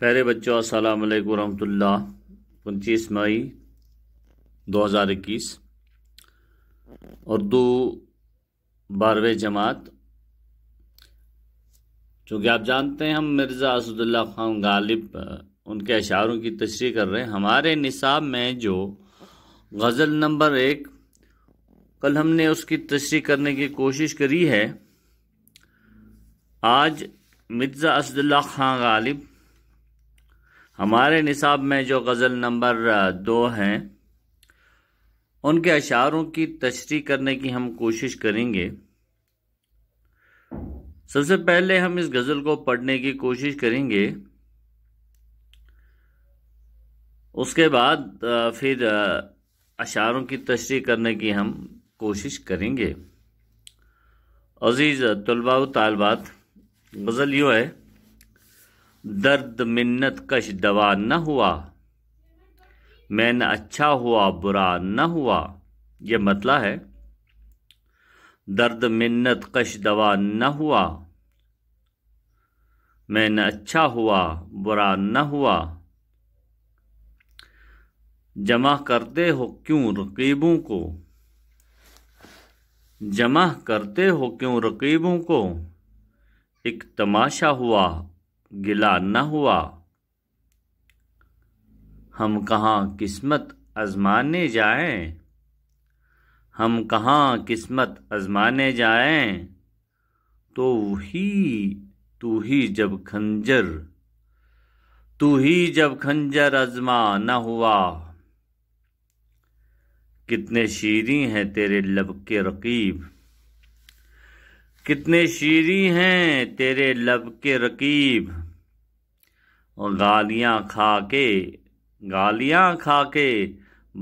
पहले बच्चों अस्सलाम वालेकुम रहमतुल्लाह पच्चीस मई 2021 उर्दू बारहवें जमात चूँकि आप जानते हैं हम मिर्ज़ा असदुल्ला खान गालिब उनके अशारों की तशरी कर रहे हैं हमारे निसाब में जो गज़ल नंबर एक कल हमने उसकी तशरी करने की कोशिश करी है आज मिर्ज़ा असदुल्ला खान गालिब हमारे निसाब में जो गज़ल नंबर दो हैं उनके अशारों की तशरी करने की हम कोशिश करेंगे सबसे पहले हम इस गज़ल को पढ़ने की कोशिश करेंगे उसके बाद फिर अशारों की तशरी करने की हम कोशिश करेंगे अज़ीज़ तलबा तलबात गज़ल यूँ है दर्द मिन्नत कश दवा न हुआ न अच्छा हुआ बुरा न हुआ ये मतला है दर्द मिन्नत कश दवा न हुआ न अच्छा हुआ बुरा न हुआ जमा करते हो क्यों रकीबों को जमा करते हो क्यों रकीबों को एक तमाशा हुआ गिला न हुआ हम कहाँ किस्मत आजमाने जाएं हम कहाँ किस्मत आजमाने जाएं तो ही तू ही जब खंजर तू ही जब खंजर अजमा न हुआ कितने शीरी हैं तेरे लब के रकीब कितने शीरी हैं तेरे लब के रकीब और गालियां खा के गालियां खा के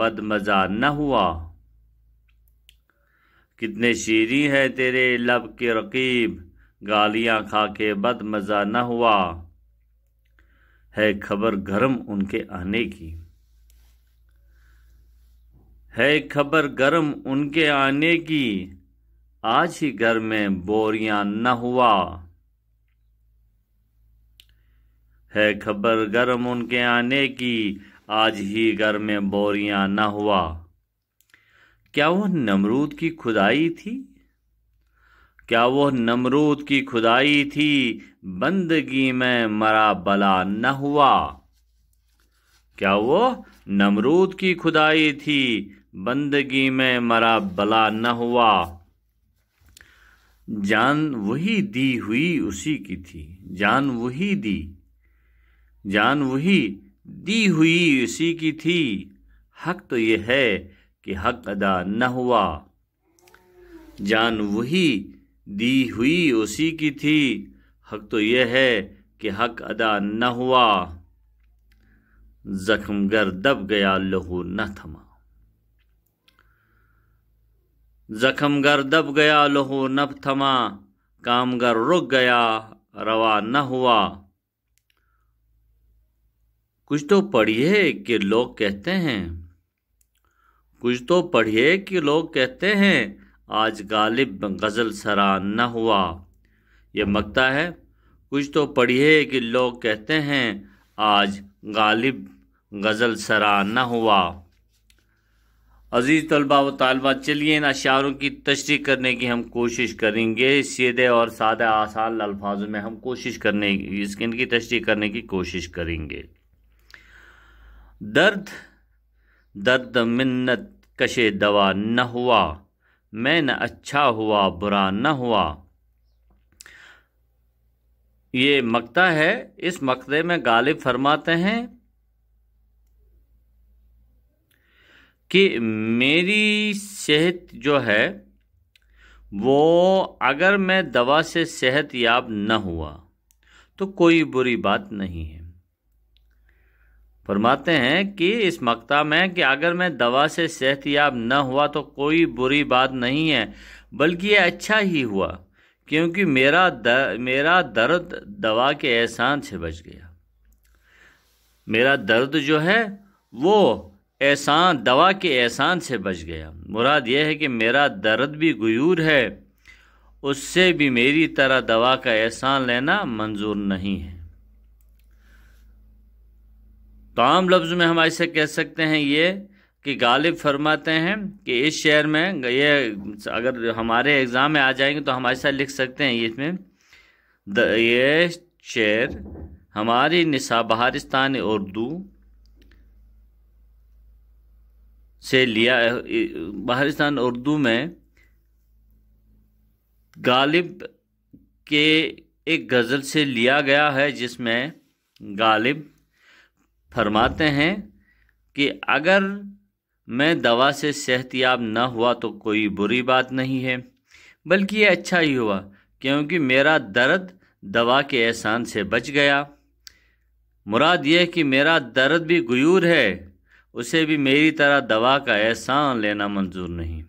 बदमजा न हुआ कितने शीरी है तेरे लब के रकीब गालियां खा के बदमज़ा न हुआ है खबर गर्म उनके आने की है खबर गर्म उनके आने की आज ही घर में बोरियां न हुआ है खबर गर्म उनके आने की आज ही घर में बोरियां न हुआ क्या वो नमरूद की खुदाई थी क्या वो नमरूद की खुदाई थी बंदगी में मरा बला न हुआ क्या वो नमरूद की खुदाई थी बंदगी में मरा बला न हुआ जान वही दी हुई उसी की थी जान वही दी जान वही दी हुई उसी की थी हक तो यह है कि हक अदा न हुआ जान वही दी हुई उसी की थी हक तो यह है कि हक अदा न हुआ जख्म गर दब गया लहू न थमा जख्मगर दब गया लहू नब थमा कामगर रुक गया रवा न हुआ कुछ तो पढ़िए कि लोग कहते हैं कुछ तो पढ़िए कि लोग कहते हैं आज गालिब गज़ल सरा न हुआ ये मकता है कुछ तो पढ़िए कि लोग कहते हैं आज गालिब गज़ल सरा न हुआ अजीज़ तलबा व तालबा चलिए इन अशारों की तशरी करने की हम कोशिश करेंगे सीधे और सादे आसान अल्फाजों में हम कोशिश करने की स्किन की तशरी करने की कोशिश करेंगे दर्द दर्द मिन्नत कशे दवा न हुआ मैं न अच्छा हुआ बुरा न हुआ ये मकता है इस मकते में गालिब फरमाते हैं कि मेरी सेहत जो है वो अगर मैं दवा से सेहत याब न हुआ तो कोई बुरी बात नहीं है फरमाते हैं कि इस मकता में कि अगर मैं दवा से सेहत याब न हुआ तो कोई बुरी बात नहीं है बल्कि ये अच्छा ही हुआ क्योंकि मेरा द, मेरा दर्द दवा के एहसान से बच गया मेरा दर्द जो है वो एहसान दवा के एहसान से बच गया मुराद यह है कि मेरा दर्द भी गयूर है उससे भी मेरी तरह दवा का एहसान लेना मंजूर नहीं है तो आम लफ्ज़ में हम ऐसे कह सकते हैं ये कि गालिब फरमाते हैं कि इस शेर में ये अगर हमारे एग्ज़ाम में आ जाएंगे तो हम ऐसा लिख सकते हैं इसमें ये शेर हमारी निसा बहारिस्तान उर्दू से लिया बहारिस्तान उर्दू में गालिब के एक गज़ल से लिया गया है जिसमें गालिब फरमाते हैं कि अगर मैं दवा से सेहतियाब ना हुआ तो कोई बुरी बात नहीं है बल्कि ये अच्छा ही हुआ क्योंकि मेरा दर्द दवा के एहसान से बच गया मुराद ये कि मेरा दर्द भी गयूर है उसे भी मेरी तरह दवा का एहसान लेना मंजूर नहीं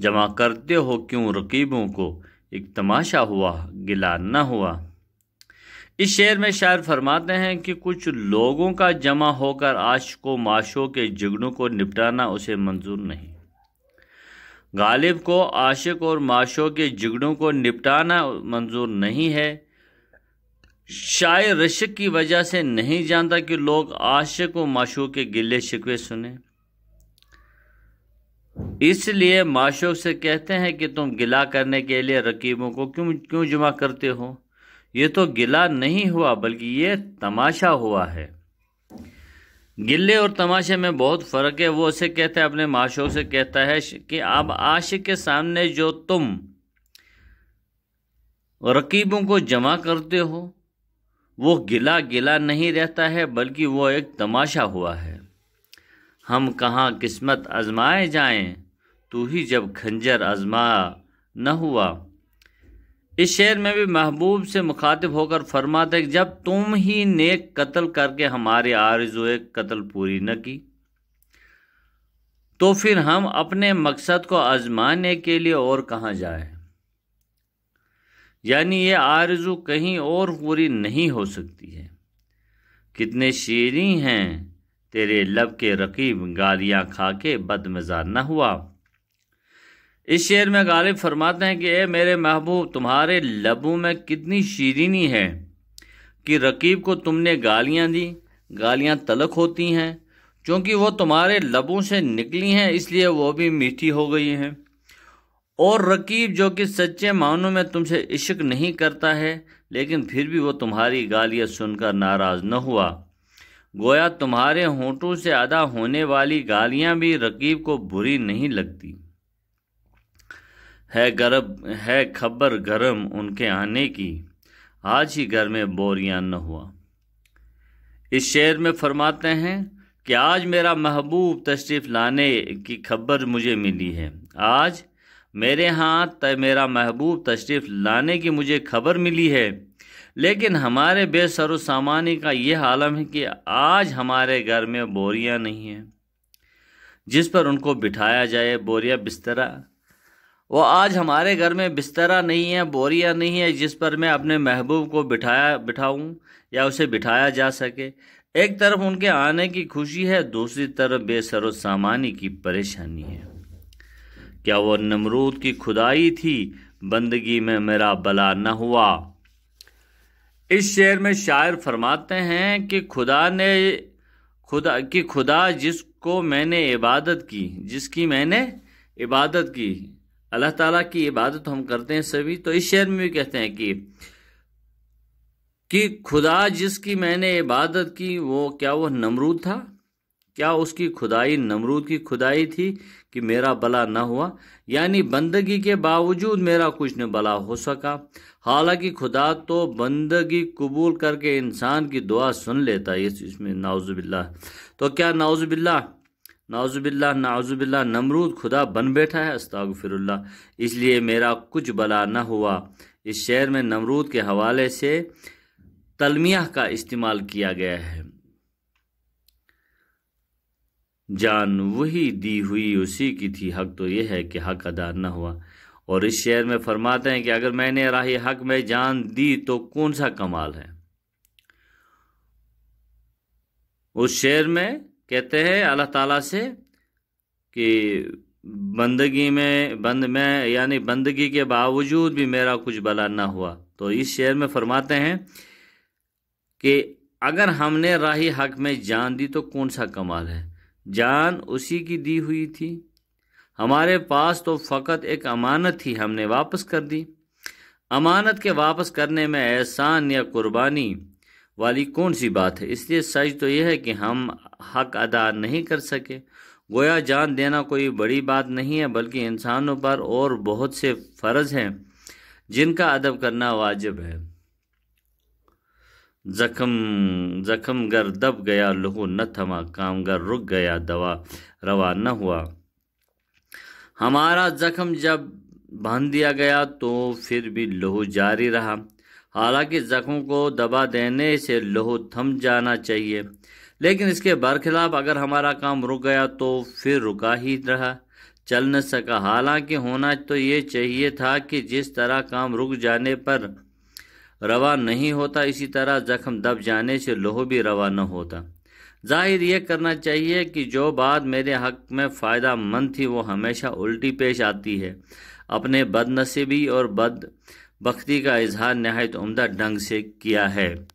जमा करते हो क्यों रकीबों को एक तमाशा हुआ गिला न हुआ इस शेर में शायर फरमाते हैं कि कुछ लोगों का जमा होकर आशको माशों के जुगनों को निपटाना उसे मंजूर नहीं गालिब को आशिक और माशों के जुगनों को निपटाना मंजूर नहीं है शाय रशक की वजह से नहीं जानता कि लोग आशिक व माशूक के गिले शिकवे सुने इसलिए माशूक से कहते हैं कि तुम गिला करने के लिए रकीबों को क्यों क्यों जमा करते हो ये तो गिला नहीं हुआ बल्कि ये तमाशा हुआ है गिले और तमाशे में बहुत फ़र्क है वो उसे कहते हैं अपने माशूक से कहता है कि अब आशिक के सामने जो तुम रकीबों को जमा करते हो वो गिला गिला नहीं रहता है बल्कि वो एक तमाशा हुआ है हम कहाँ किस्मत आजमाए जाएं तू ही जब खंजर आजमा न हुआ इस शेर में भी महबूब से मुखातिब होकर फरमाते कि जब तुम ही नेक कत्ल करके हमारे एक कत्ल पूरी न की तो फिर हम अपने मकसद को आजमाने के लिए और कहाँ जाएं यानी ये आरजू कहीं और पूरी नहीं हो सकती है कितने शेरी हैं तेरे लब के रकीब गालियाँ खा के बदमजा न हुआ इस शेर में गालिब फरमाते हैं कि ए मेरे महबूब तुम्हारे लबों में कितनी शीरीनी है कि रकीब को तुमने गालियाँ दी गालियाँ तलक होती हैं क्योंकि वो तुम्हारे लबों से निकली हैं इसलिए वो भी मीठी हो गई हैं और रकीब जो कि सच्चे मानों में तुमसे इश्क नहीं करता है लेकिन फिर भी वो तुम्हारी गालियाँ सुनकर नाराज़ न हुआ गोया तुम्हारे होंठों से अदा होने वाली गालियाँ भी रकीब को बुरी नहीं लगती है गर्भ है खबर गर्म उनके आने की आज ही घर में बोरियाँ न हुआ इस शेर में फरमाते हैं कि आज मेरा महबूब तशरीफ़ लाने की खबर मुझे मिली है आज मेरे यहाँ तय मेरा महबूब तशरीफ़ लाने की मुझे खबर मिली है लेकिन हमारे बेसर सामानी का यह आलम है कि आज हमारे घर में बोरियाँ नहीं हैं जिस पर उनको बिठाया जाए बोरिया बिस्तरा वो आज हमारे घर में बिस्तरा नहीं है बोरिया नहीं है जिस पर मैं अपने महबूब को बिठाया बिठाऊं या उसे बिठाया जा सके एक तरफ उनके आने की खुशी है दूसरी तरफ बेसर सामानी की परेशानी है क्या वो नमरूद की खुदाई थी बंदगी में मेरा भला न हुआ इस शेर में शायर फरमाते हैं कि खुदा ने खुदा कि खुदा जिसको मैंने इबादत की जिसकी मैंने इबादत की अल्लाह ताला की इबादत हम करते हैं सभी तो इस शेर में भी कहते हैं कि कि खुदा जिसकी मैंने इबादत की वो क्या वो नमरूद था क्या उसकी खुदाई नमरूद की खुदाई थी कि मेरा भला न हुआ यानी बंदगी के बावजूद मेरा कुछ न भला हो सका हालांकि खुदा तो बंदगी कबूल करके इंसान की दुआ सुन लेता है इसमें नाउजुबिल्ला तो क्या नाउजुबिल्ला नाउजुबिल्ला नाउजुबिल्ला नमरूद खुदा बन बैठा है अस्तागफिरुल्ला इसलिए मेरा कुछ भला न हुआ इस शेर में नमरूद के हवाले से तलमिया का इस्तेमाल किया गया है जान वही दी हुई उसी की थी हक तो यह है कि हक अदा न हुआ और इस शेर में फरमाते हैं कि अगर मैंने राह हक में जान दी तो कौन सा कमाल है उस शेर में कहते हैं अल्लाह ताला से कि बंदगी में बंद में यानी बंदगी के बावजूद भी मेरा कुछ भला ना हुआ तो इस शेर में फरमाते हैं कि अगर हमने राही हक में जान दी तो कौन सा कमाल है जान उसी की दी हुई थी हमारे पास तो फ़कत एक अमानत ही हमने वापस कर दी अमानत के वापस करने में एहसान या कुर्बानी वाली कौन सी बात है इसलिए सच तो यह है कि हम हक अदा नहीं कर सके गोया जान देना कोई बड़ी बात नहीं है बल्कि इंसानों पर और बहुत से फ़र्ज़ हैं जिनका अदब करना वाजिब है जख्म जख्म गर दब गया लहू न थमा कामगर रुक गया दवा रवा न हुआ हमारा जख्म जब बांध दिया गया तो फिर भी लहू जारी रहा हालांकि जख्म को दबा देने से लहू थम जाना चाहिए लेकिन इसके बरखिलाफ अगर हमारा काम रुक गया तो फिर रुका ही रहा चल न सका हालांकि होना तो ये चाहिए था कि जिस तरह काम रुक जाने पर रवा नहीं होता इसी तरह जख्म दब जाने से लोह भी रवा न होता जाहिर यह करना चाहिए कि जो बात मेरे हक में फ़ायदा मंद थी वो हमेशा उल्टी पेश आती है अपने बदनसीबी और बद बख्ती का इजहार नहायत उम्दा ढंग से किया है